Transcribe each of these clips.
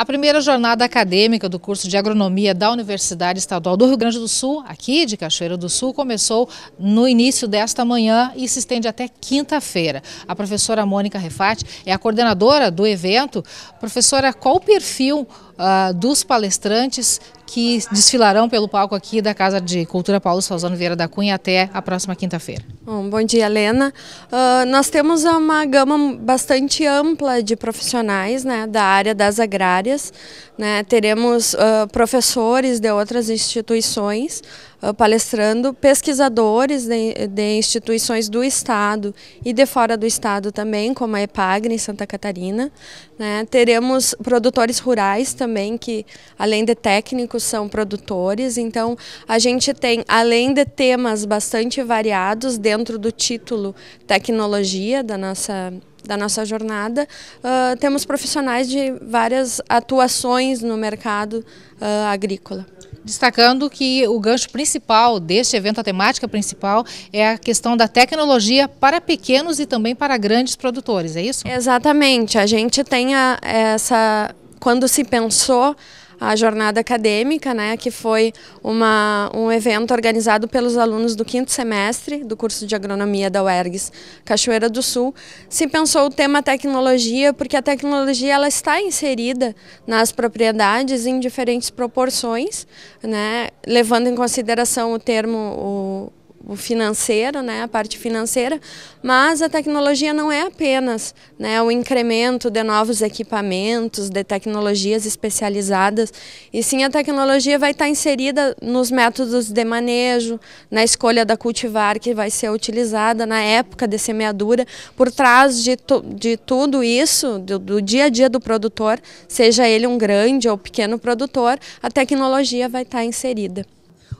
A primeira jornada acadêmica do curso de agronomia da Universidade Estadual do Rio Grande do Sul, aqui de Cachoeira do Sul, começou no início desta manhã e se estende até quinta-feira. A professora Mônica Refat é a coordenadora do evento. Professora, qual o perfil uh, dos palestrantes que desfilarão pelo palco aqui da Casa de Cultura Paulo Salzano Vieira da Cunha até a próxima quinta-feira. Bom, bom, dia, Helena. Uh, nós temos uma gama bastante ampla de profissionais né, da área das agrárias. Né, teremos uh, professores de outras instituições, ah, palestrando pesquisadores de, de, instituições do Estado e de fora do Estado também, como a EPAGRE em Santa Catarina. Né? Teremos produtores rurais também, que além de técnicos são produtores. Então a gente tem, além de temas bastante variados dentro do título tecnologia da nossa da nossa jornada, uh, temos profissionais de várias atuações no mercado uh, agrícola. Destacando que o gancho principal deste evento, a temática principal, é a questão da tecnologia para pequenos e também para grandes produtores, é isso? Exatamente. A gente tem a, essa. Quando se pensou a jornada acadêmica, né, que foi uma, um evento organizado pelos alunos do quinto semestre do curso de agronomia da UERGS Cachoeira do Sul. Se pensou o tema tecnologia, porque a tecnologia ela está inserida nas propriedades em diferentes proporções, né, levando em consideração o termo, o, o financeiro, né, a parte financeira, mas a tecnologia não é apenas né, o incremento de novos equipamentos, de tecnologias especializadas, e sim a tecnologia vai estar inserida nos métodos de manejo, na escolha da cultivar que vai ser utilizada na época de semeadura, por trás de, tu, de tudo isso, do, do dia a dia do produtor, seja ele um grande ou pequeno produtor, a tecnologia vai estar inserida.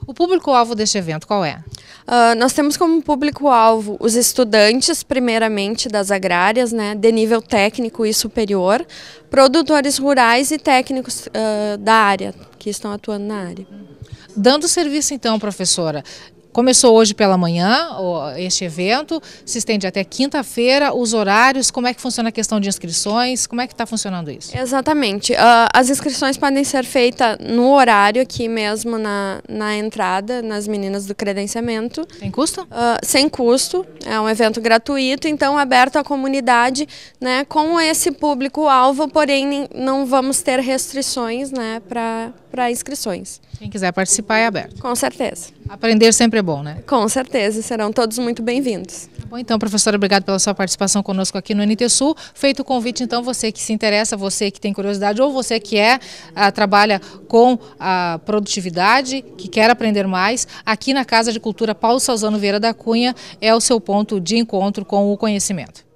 O público-alvo deste evento qual é? Ah, nós temos como público-alvo os estudantes, primeiramente, das agrárias, né, de nível técnico e superior, produtores rurais e técnicos uh, da área, que estão atuando na área. Dando serviço, então, professora, Começou hoje pela manhã este evento, se estende até quinta-feira, os horários, como é que funciona a questão de inscrições, como é que está funcionando isso? Exatamente, uh, as inscrições podem ser feitas no horário aqui mesmo na, na entrada, nas meninas do credenciamento. Sem custo? Uh, sem custo, é um evento gratuito, então aberto à comunidade, né, com esse público-alvo, porém não vamos ter restrições né, para para inscrições. Quem quiser participar é aberto. Com certeza. Aprender sempre é bom, né? Com certeza, serão todos muito bem-vindos. Tá bom, então, professora, obrigado pela sua participação conosco aqui no NT Sul. Feito o convite, então, você que se interessa, você que tem curiosidade ou você que é a, ah, trabalha com a produtividade, que quer aprender mais, aqui na Casa de Cultura Paulo Salzano Vieira da Cunha é o seu ponto de encontro com o conhecimento.